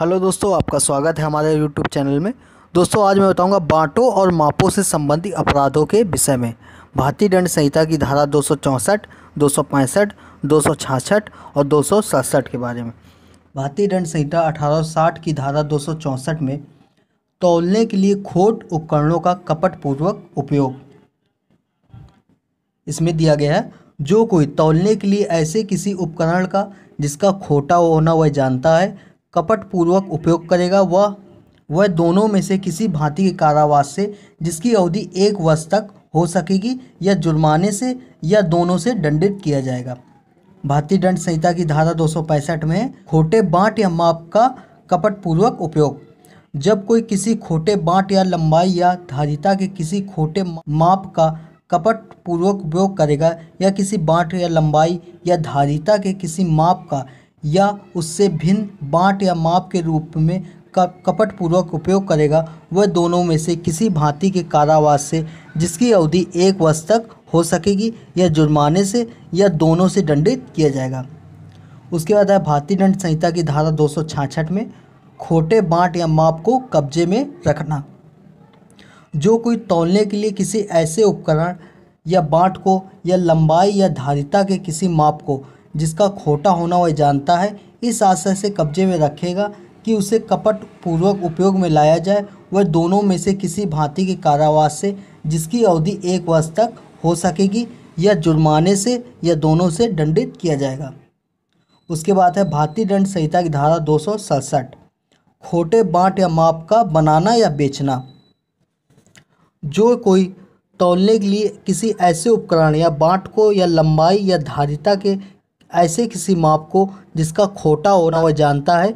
hello दोस्तों आपका स्वागत है हमारे यूट्यूब चैनल में दोस्तों आज मैं बताऊंगा बांटों और मापों से संबंधित अपराधों के विषय में भारतीय दंड संहिता की धारा दो सौ चौंसठ दो सौ पैंसठ दो सौ और दो सौ सड़सठ के बारे में भारतीय दंड संहिता अठारह साठ की धारा दो सौ चौंसठ में तोलने के लिए खोट उपकरणों का कपटपूर्वक उपयोग इसमें दिया गया है जो कोई तोलने के लिए ऐसे किसी उपकरण का जिसका खोटा होना वह जानता है कपटपूर्वक उपयोग करेगा वह वह दोनों में से किसी भांति के कारावास से जिसकी अवधि एक वर्ष तक हो सकेगी या जुर्माने से या दोनों से दंडित किया जाएगा भारतीय दंड संहिता की धारा दो में खोटे बाँट या माप का कपटपूर्वक उपयोग जब कोई किसी खोटे बाँट या लंबाई या धारिता के किसी खोटे माप का कपटपूर्वक उपयोग करेगा या किसी बाँट या लंबाई या धारिता के किसी माप का या उससे भिन्न बाँट या माप के रूप में का कपटपूर्वक उपयोग करेगा वह दोनों में से किसी भांति के कारावास से जिसकी अवधि एक वर्ष तक हो सकेगी या जुर्माने से या दोनों से दंडित किया जाएगा उसके बाद है भारतीय दंड संहिता की धारा दो में खोटे बाँट या माप को कब्जे में रखना जो कोई तोलने के लिए किसी ऐसे उपकरण या बाँट को या लंबाई या धारिता के किसी माप को जिसका खोटा होना वह जानता है इस आशय से कब्जे में रखेगा कि उसे कपट पूर्वक उपयोग में लाया जाए वह दोनों में से किसी भांति के कारावास से जिसकी अवधि एक वर्ष तक हो सकेगी या जुर्माने से या दोनों से दंडित किया जाएगा उसके बाद है भारतीय दंड संहिता की धारा दो खोटे बांट या माप का बनाना या बेचना जो कोई तोलने के लिए किसी ऐसे उपकरण या बांट को या लंबाई या धारिता के ऐसे किसी माप को जिसका खोटा होना वह जानता है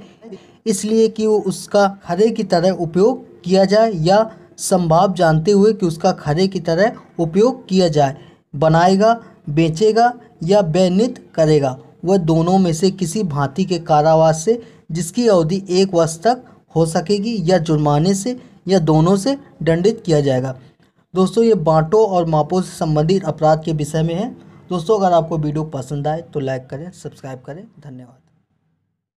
इसलिए कि वो उसका खरे की तरह उपयोग किया जाए या संभाव जानते हुए कि उसका खरे की तरह उपयोग किया जाए बनाएगा बेचेगा या बेनित करेगा वह दोनों में से किसी भांति के कारावास से जिसकी अवधि एक वर्ष तक हो सकेगी या जुर्माने से या दोनों से दंडित किया जाएगा दोस्तों ये बांटों और मापों से संबंधित अपराध के विषय में है दोस्तों अगर आपको वीडियो पसंद आए तो लाइक करें सब्सक्राइब करें धन्यवाद